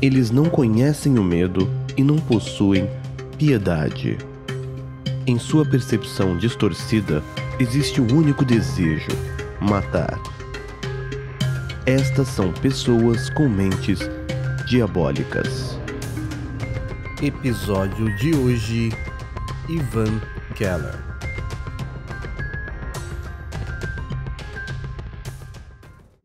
Eles não conhecem o medo e não possuem piedade. Em sua percepção distorcida, existe o um único desejo: matar. Estas são pessoas com mentes diabólicas. Episódio de hoje: Ivan Keller.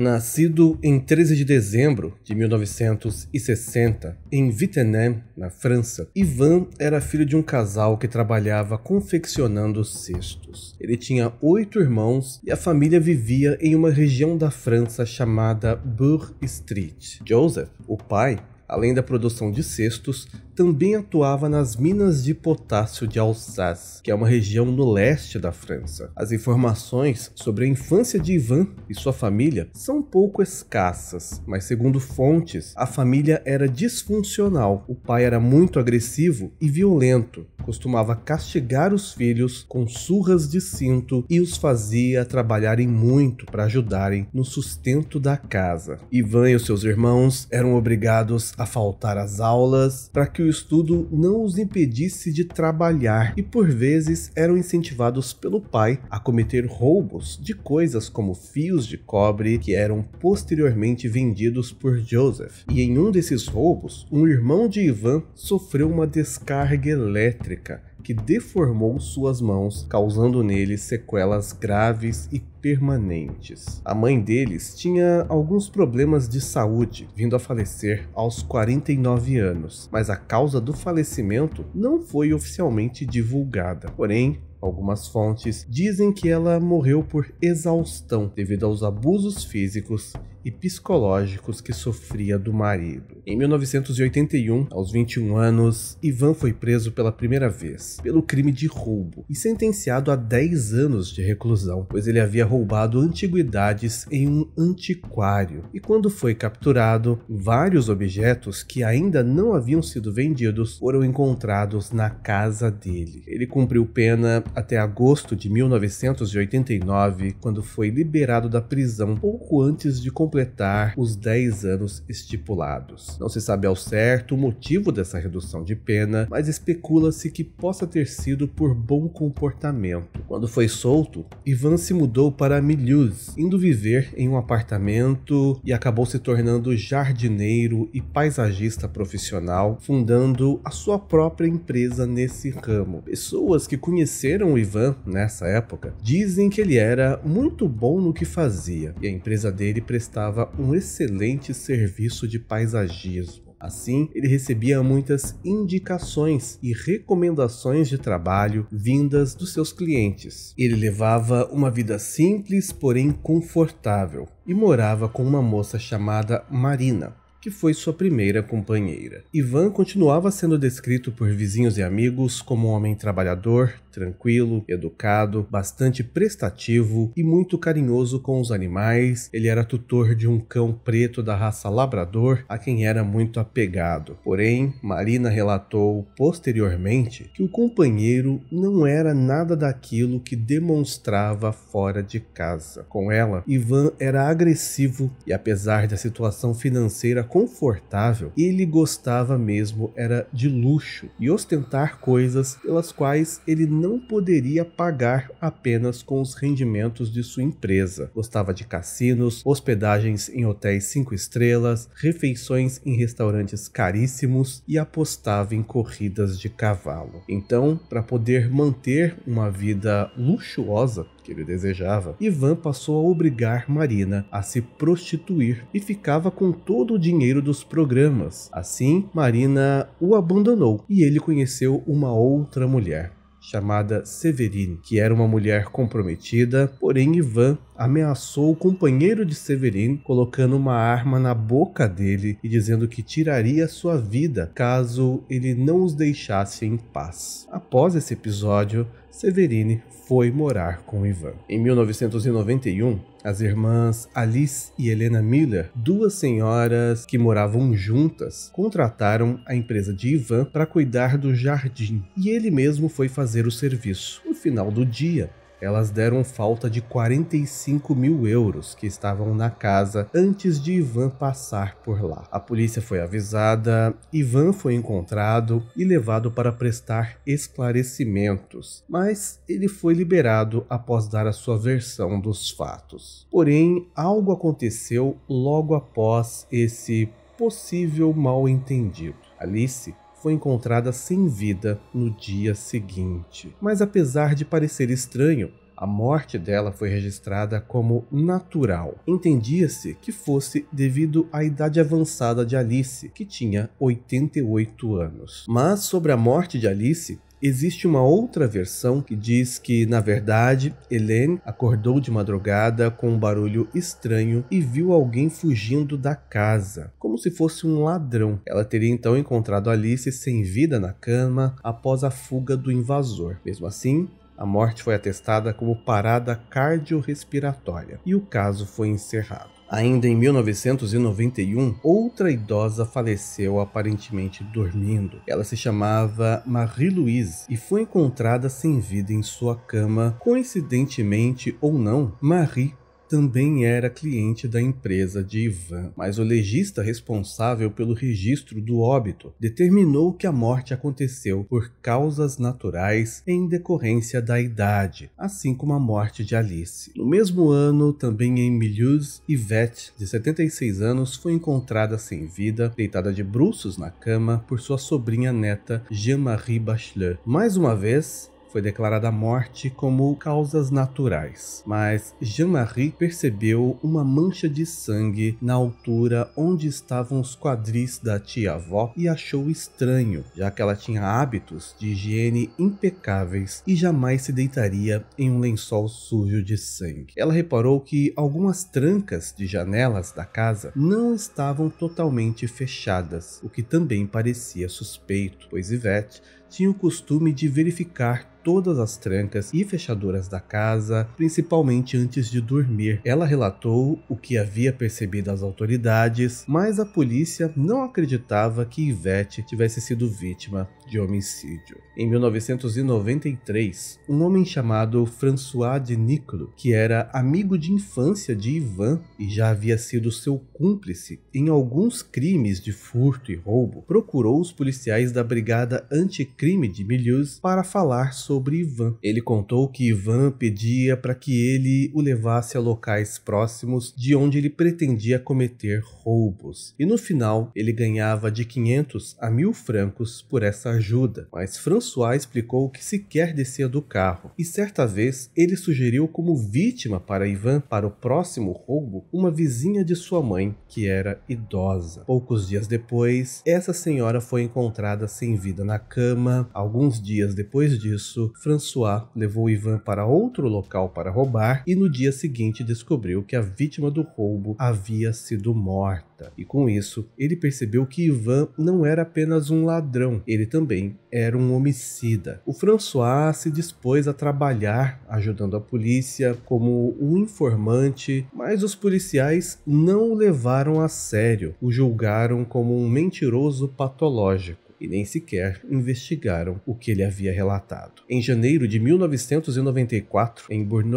Nascido em 13 de dezembro de 1960 em Vitenay, na França, Ivan era filho de um casal que trabalhava confeccionando cestos. Ele tinha oito irmãos e a família vivia em uma região da França chamada Bourg Street. Joseph, o pai, além da produção de cestos, também atuava nas minas de potássio de Alsace, que é uma região no leste da França. As informações sobre a infância de Ivan e sua família são um pouco escassas, mas segundo fontes, a família era disfuncional. O pai era muito agressivo e violento, costumava castigar os filhos com surras de cinto e os fazia trabalharem muito para ajudarem no sustento da casa. Ivan e os seus irmãos eram obrigados a faltar às aulas, para que o estudo não os impedisse de trabalhar e por vezes eram incentivados pelo pai a cometer roubos de coisas como fios de cobre que eram posteriormente vendidos por Joseph. E em um desses roubos, um irmão de Ivan sofreu uma descarga elétrica que deformou suas mãos, causando nele sequelas graves e permanentes. A mãe deles tinha alguns problemas de saúde, vindo a falecer aos 49 anos, mas a causa do falecimento não foi oficialmente divulgada. Porém, Algumas fontes dizem que ela morreu por exaustão devido aos abusos físicos e psicológicos que sofria do marido. Em 1981, aos 21 anos, Ivan foi preso pela primeira vez pelo crime de roubo e sentenciado a 10 anos de reclusão, pois ele havia roubado antiguidades em um antiquário. E quando foi capturado, vários objetos que ainda não haviam sido vendidos foram encontrados na casa dele. Ele cumpriu pena até agosto de 1989, quando foi liberado da prisão pouco antes de completar completar os 10 anos estipulados. Não se sabe ao certo o motivo dessa redução de pena, mas especula-se que possa ter sido por bom comportamento. Quando foi solto, Ivan se mudou para Milhouse, indo viver em um apartamento e acabou se tornando jardineiro e paisagista profissional, fundando a sua própria empresa nesse ramo. Pessoas que conheceram o Ivan nessa época dizem que ele era muito bom no que fazia e a empresa dele prestava prestava um excelente serviço de paisagismo. Assim, ele recebia muitas indicações e recomendações de trabalho vindas dos seus clientes. Ele levava uma vida simples, porém confortável, e morava com uma moça chamada Marina. Que foi sua primeira companheira. Ivan continuava sendo descrito por vizinhos e amigos como um homem trabalhador, tranquilo, educado, bastante prestativo e muito carinhoso com os animais. Ele era tutor de um cão preto da raça labrador, a quem era muito apegado. Porém, Marina relatou posteriormente que o companheiro não era nada daquilo que demonstrava fora de casa. Com ela, Ivan era agressivo e apesar da situação financeira confortável, ele gostava mesmo era de luxo e ostentar coisas pelas quais ele não poderia pagar apenas com os rendimentos de sua empresa. Gostava de cassinos, hospedagens em hotéis cinco estrelas, refeições em restaurantes caríssimos e apostava em corridas de cavalo. Então, para poder manter uma vida luxuosa, que ele desejava, Ivan passou a obrigar Marina a se prostituir e ficava com todo o dinheiro dos programas. Assim, Marina o abandonou e ele conheceu uma outra mulher chamada Severine, que era uma mulher comprometida, porém Ivan ameaçou o companheiro de Severine, colocando uma arma na boca dele e dizendo que tiraria sua vida caso ele não os deixasse em paz. Após esse episódio, Severine foi morar com Ivan. Em 1991, as irmãs Alice e Helena Miller, duas senhoras que moravam juntas, contrataram a empresa de Ivan para cuidar do jardim e ele mesmo foi fazer o serviço. No final do dia, elas deram falta de 45 mil euros que estavam na casa antes de Ivan passar por lá. A polícia foi avisada, Ivan foi encontrado e levado para prestar esclarecimentos, mas ele foi liberado após dar a sua versão dos fatos. Porém, algo aconteceu logo após esse possível mal-entendido. Alice foi encontrada sem vida no dia seguinte. Mas apesar de parecer estranho, a morte dela foi registrada como natural. Entendia-se que fosse devido à idade avançada de Alice, que tinha 88 anos. Mas sobre a morte de Alice, Existe uma outra versão que diz que, na verdade, Helene acordou de madrugada com um barulho estranho e viu alguém fugindo da casa, como se fosse um ladrão. Ela teria então encontrado Alice sem vida na cama após a fuga do invasor. Mesmo assim, a morte foi atestada como parada cardiorrespiratória e o caso foi encerrado. Ainda em 1991, outra idosa faleceu aparentemente dormindo. Ela se chamava Marie-Louise e foi encontrada sem vida em sua cama. Coincidentemente ou não, Marie também era cliente da empresa de Ivan, mas o legista responsável pelo registro do óbito determinou que a morte aconteceu por causas naturais em decorrência da idade, assim como a morte de Alice. No mesmo ano, também em Milius, Yvette, de 76 anos, foi encontrada sem vida, deitada de bruços na cama por sua sobrinha neta Jean-Marie Bachelet. Mais uma vez, foi declarada a morte como causas naturais, mas Jean-Marie percebeu uma mancha de sangue na altura onde estavam os quadris da tia-avó e achou estranho, já que ela tinha hábitos de higiene impecáveis e jamais se deitaria em um lençol sujo de sangue. Ela reparou que algumas trancas de janelas da casa não estavam totalmente fechadas, o que também parecia suspeito, pois Yvette tinha o costume de verificar todas as trancas e fechaduras da casa, principalmente antes de dormir. Ela relatou o que havia percebido às autoridades, mas a polícia não acreditava que Ivete tivesse sido vítima de homicídio. Em 1993, um homem chamado François de Niclo, que era amigo de infância de Ivan e já havia sido seu cúmplice em alguns crimes de furto e roubo, procurou os policiais da brigada anti crime de Milius para falar sobre Ivan. Ele contou que Ivan pedia para que ele o levasse a locais próximos de onde ele pretendia cometer roubos. E no final, ele ganhava de 500 a 1000 francos por essa ajuda. Mas François explicou que sequer descia do carro. E certa vez, ele sugeriu como vítima para Ivan para o próximo roubo uma vizinha de sua mãe, que era idosa. Poucos dias depois, essa senhora foi encontrada sem vida na cama Alguns dias depois disso, François levou Ivan para outro local para roubar e no dia seguinte descobriu que a vítima do roubo havia sido morta. E com isso, ele percebeu que Ivan não era apenas um ladrão, ele também era um homicida. O François se dispôs a trabalhar ajudando a polícia como um informante, mas os policiais não o levaram a sério, o julgaram como um mentiroso patológico e nem sequer investigaram o que ele havia relatado. Em janeiro de 1994, em bourg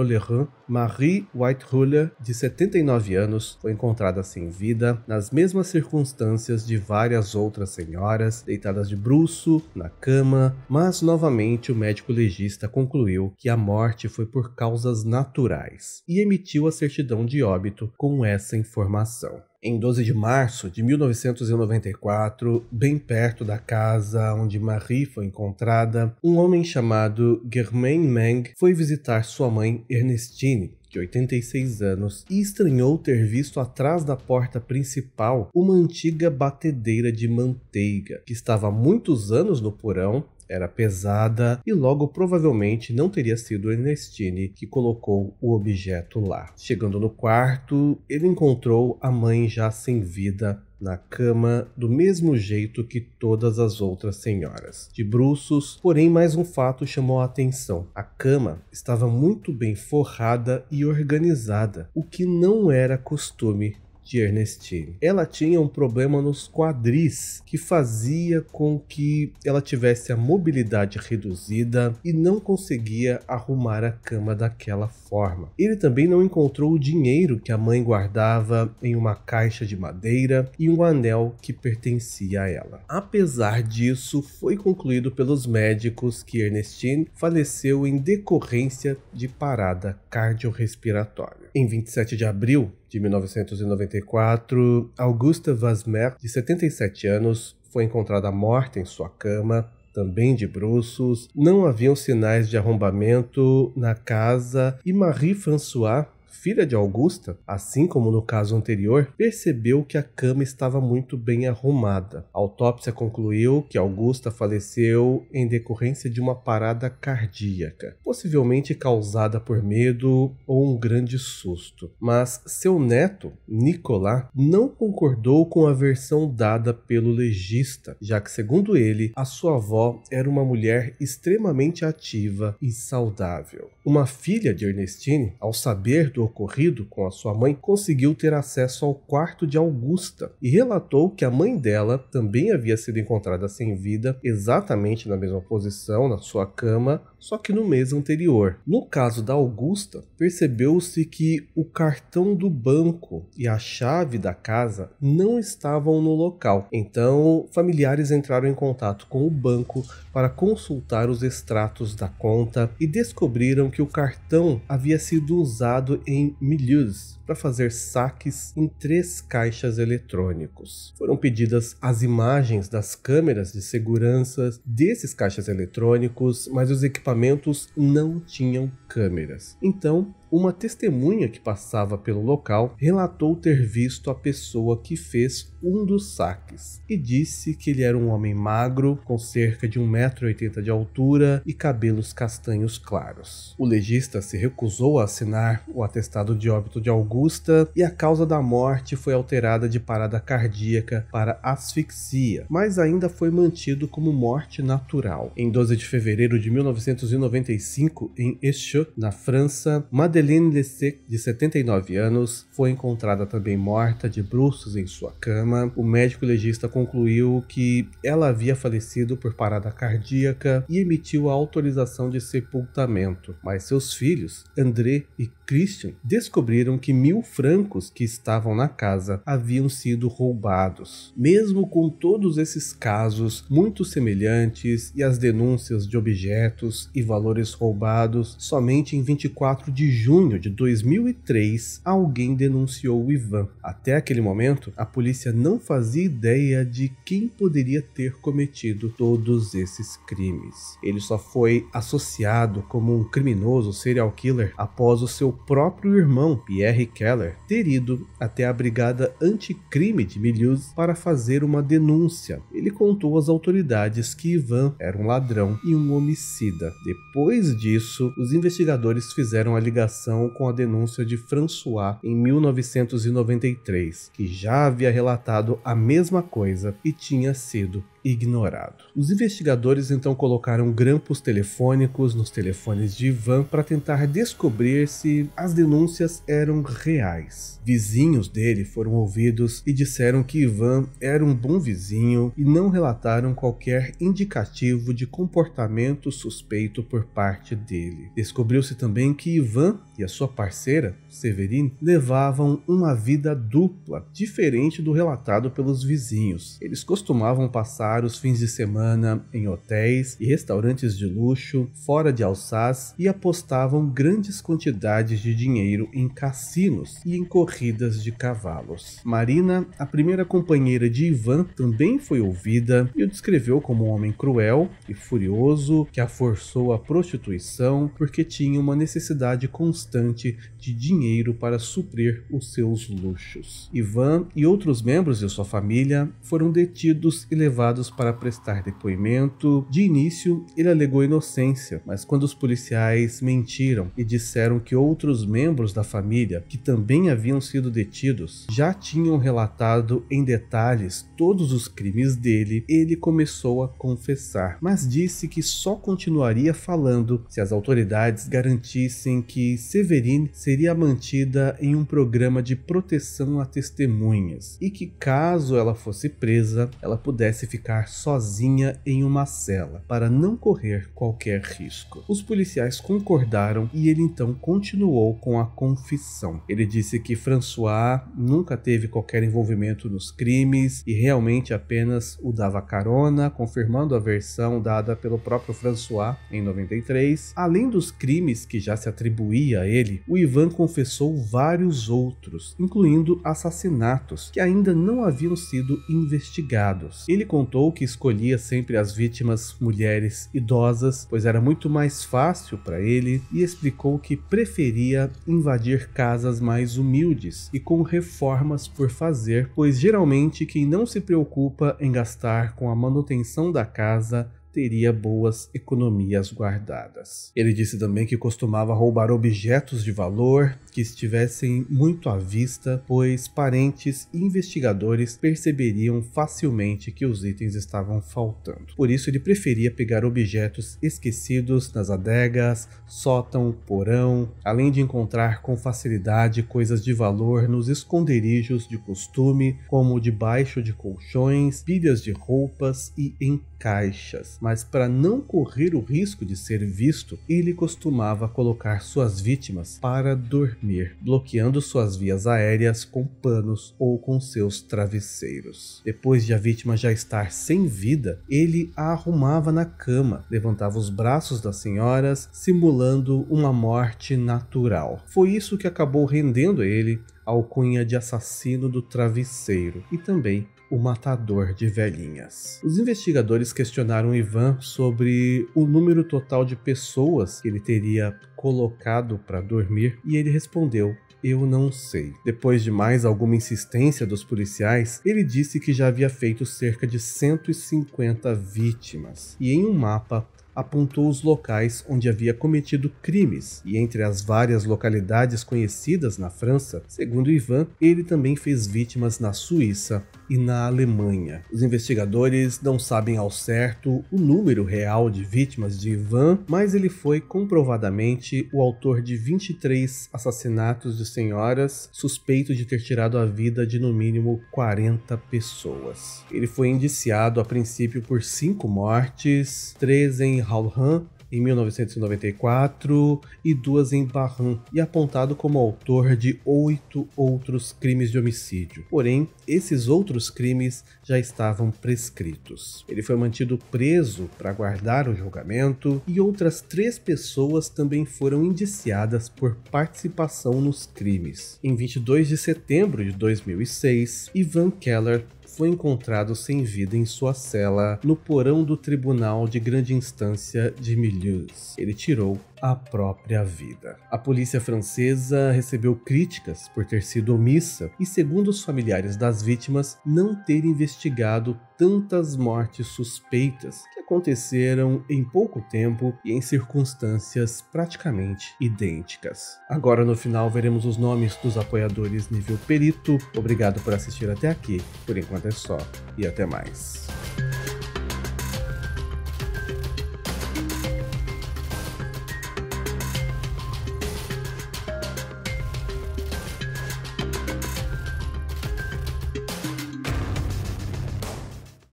Marie Whitehuller, de 79 anos, foi encontrada sem vida, nas mesmas circunstâncias de várias outras senhoras, deitadas de bruço, na cama, mas novamente o médico legista concluiu que a morte foi por causas naturais e emitiu a certidão de óbito com essa informação. Em 12 de março de 1994, bem perto da casa onde Marie foi encontrada, um homem chamado Germain Meng foi visitar sua mãe Ernestine, de 86 anos, e estranhou ter visto atrás da porta principal uma antiga batedeira de manteiga, que estava há muitos anos no porão era pesada e logo provavelmente não teria sido Ernestine que colocou o objeto lá. Chegando no quarto, ele encontrou a mãe já sem vida na cama, do mesmo jeito que todas as outras senhoras. De bruços, porém, mais um fato chamou a atenção: a cama estava muito bem forrada e organizada, o que não era costume de Ernestine. Ela tinha um problema nos quadris que fazia com que ela tivesse a mobilidade reduzida e não conseguia arrumar a cama daquela forma. Ele também não encontrou o dinheiro que a mãe guardava em uma caixa de madeira e um anel que pertencia a ela. Apesar disso, foi concluído pelos médicos que Ernestine faleceu em decorrência de parada cardiorrespiratória. Em 27 de abril de 1994, Augusta Vasmer, de 77 anos, foi encontrada morta em sua cama, também de bruços. Não haviam sinais de arrombamento na casa e Marie François, filha de Augusta, assim como no caso anterior, percebeu que a cama estava muito bem arrumada. A autópsia concluiu que Augusta faleceu em decorrência de uma parada cardíaca, possivelmente causada por medo ou um grande susto. Mas seu neto, Nicolás, não concordou com a versão dada pelo legista, já que, segundo ele, a sua avó era uma mulher extremamente ativa e saudável. Uma filha de Ernestine, ao saber do do ocorrido com a sua mãe, conseguiu ter acesso ao quarto de Augusta e relatou que a mãe dela também havia sido encontrada sem vida, exatamente na mesma posição, na sua cama, só que no mês anterior. No caso da Augusta, percebeu-se que o cartão do banco e a chave da casa não estavam no local. Então, familiares entraram em contato com o banco para consultar os extratos da conta e descobriram que o cartão havia sido usado em Milius, para fazer saques em três caixas eletrônicos. Foram pedidas as imagens das câmeras de segurança desses caixas eletrônicos, mas os equipamentos não tinham câmeras. Então, uma testemunha que passava pelo local relatou ter visto a pessoa que fez um dos saques e disse que ele era um homem magro, com cerca de 1,80m de altura e cabelos castanhos claros. O legista se recusou a assinar o atestado de óbito de algum Augusta e a causa da morte foi alterada de parada cardíaca para asfixia, mas ainda foi mantido como morte natural. Em 12 de fevereiro de 1995, em Echaux, na França, Madeleine Lessec, de 79 anos, foi encontrada também morta de bruços em sua cama. O médico legista concluiu que ela havia falecido por parada cardíaca e emitiu a autorização de sepultamento, mas seus filhos, André e Christian, descobriram que mil francos que estavam na casa haviam sido roubados. Mesmo com todos esses casos muito semelhantes e as denúncias de objetos e valores roubados, somente em 24 de junho de 2003 alguém denunciou o Ivan. Até aquele momento, a polícia não fazia ideia de quem poderia ter cometido todos esses crimes. Ele só foi associado como um criminoso serial killer após o seu próprio irmão, Pierre Keller ter ido até a brigada anticrime de Milius para fazer uma denúncia. Ele contou às autoridades que Ivan era um ladrão e um homicida. Depois disso, os investigadores fizeram a ligação com a denúncia de François em 1993, que já havia relatado a mesma coisa e tinha sido ignorado. Os investigadores então colocaram grampos telefônicos nos telefones de Ivan para tentar descobrir se as denúncias eram reais. Vizinhos dele foram ouvidos e disseram que Ivan era um bom vizinho e não relataram qualquer indicativo de comportamento suspeito por parte dele. Descobriu-se também que Ivan e a sua parceira, Severin, levavam uma vida dupla, diferente do relatado pelos vizinhos. Eles costumavam passar passar os fins de semana em hotéis e restaurantes de luxo fora de Alsace e apostavam grandes quantidades de dinheiro em cassinos e em corridas de cavalos. Marina, a primeira companheira de Ivan, também foi ouvida e o descreveu como um homem cruel e furioso que a forçou à prostituição porque tinha uma necessidade constante de dinheiro para suprir os seus luxos. Ivan e outros membros de sua família foram detidos e levados chamados para prestar depoimento. De início, ele alegou inocência, mas quando os policiais mentiram e disseram que outros membros da família, que também haviam sido detidos, já tinham relatado em detalhes todos os crimes dele, ele começou a confessar, mas disse que só continuaria falando se as autoridades garantissem que Severine seria mantida em um programa de proteção a testemunhas e que, caso ela fosse presa, ela pudesse ficar ficar sozinha em uma cela para não correr qualquer risco. Os policiais concordaram e ele então continuou com a confissão. Ele disse que François nunca teve qualquer envolvimento nos crimes e realmente apenas o dava carona, confirmando a versão dada pelo próprio François em 93. Além dos crimes que já se atribuía a ele, o Ivan confessou vários outros, incluindo assassinatos que ainda não haviam sido investigados. Ele contou que escolhia sempre as vítimas mulheres idosas, pois era muito mais fácil para ele, e explicou que preferia invadir casas mais humildes e com reformas por fazer, pois geralmente quem não se preocupa em gastar com a manutenção da casa teria boas economias guardadas. Ele disse também que costumava roubar objetos de valor que estivessem muito à vista, pois parentes e investigadores perceberiam facilmente que os itens estavam faltando. Por isso, ele preferia pegar objetos esquecidos nas adegas, sótão, porão, além de encontrar com facilidade coisas de valor nos esconderijos de costume, como debaixo de colchões, pilhas de roupas e em caixas, mas para não correr o risco de ser visto, ele costumava colocar suas vítimas para dormir, bloqueando suas vias aéreas com panos ou com seus travesseiros. Depois de a vítima já estar sem vida, ele a arrumava na cama, levantava os braços das senhoras, simulando uma morte natural. Foi isso que acabou rendendo ele ao alcunha de assassino do travesseiro e também o matador de velhinhas. Os investigadores questionaram Ivan sobre o número total de pessoas que ele teria colocado para dormir e ele respondeu eu não sei. Depois de mais alguma insistência dos policiais, ele disse que já havia feito cerca de 150 vítimas. E em um mapa, apontou os locais onde havia cometido crimes, e entre as várias localidades conhecidas na França, segundo Ivan, ele também fez vítimas na Suíça e na Alemanha. Os investigadores não sabem ao certo o número real de vítimas de Ivan, mas ele foi comprovadamente o autor de 23 assassinatos de senhoras, suspeito de ter tirado a vida de no mínimo 40 pessoas. Ele foi indiciado a princípio por cinco mortes, três em em Han em 1994 e duas em Barron e apontado como autor de oito outros crimes de homicídio. Porém, esses outros crimes já estavam prescritos. Ele foi mantido preso para guardar o julgamento e outras três pessoas também foram indiciadas por participação nos crimes. Em 22 de setembro de 2006, Ivan Keller foi encontrado sem vida em sua cela no porão do Tribunal de Grande Instância de Milieux. Ele tirou a própria vida. A polícia francesa recebeu críticas por ter sido omissa e, segundo os familiares das vítimas, não ter investigado tantas mortes suspeitas que aconteceram em pouco tempo e em circunstâncias praticamente idênticas. Agora no final veremos os nomes dos apoiadores nível perito. Obrigado por assistir até aqui. Por enquanto é só e até mais.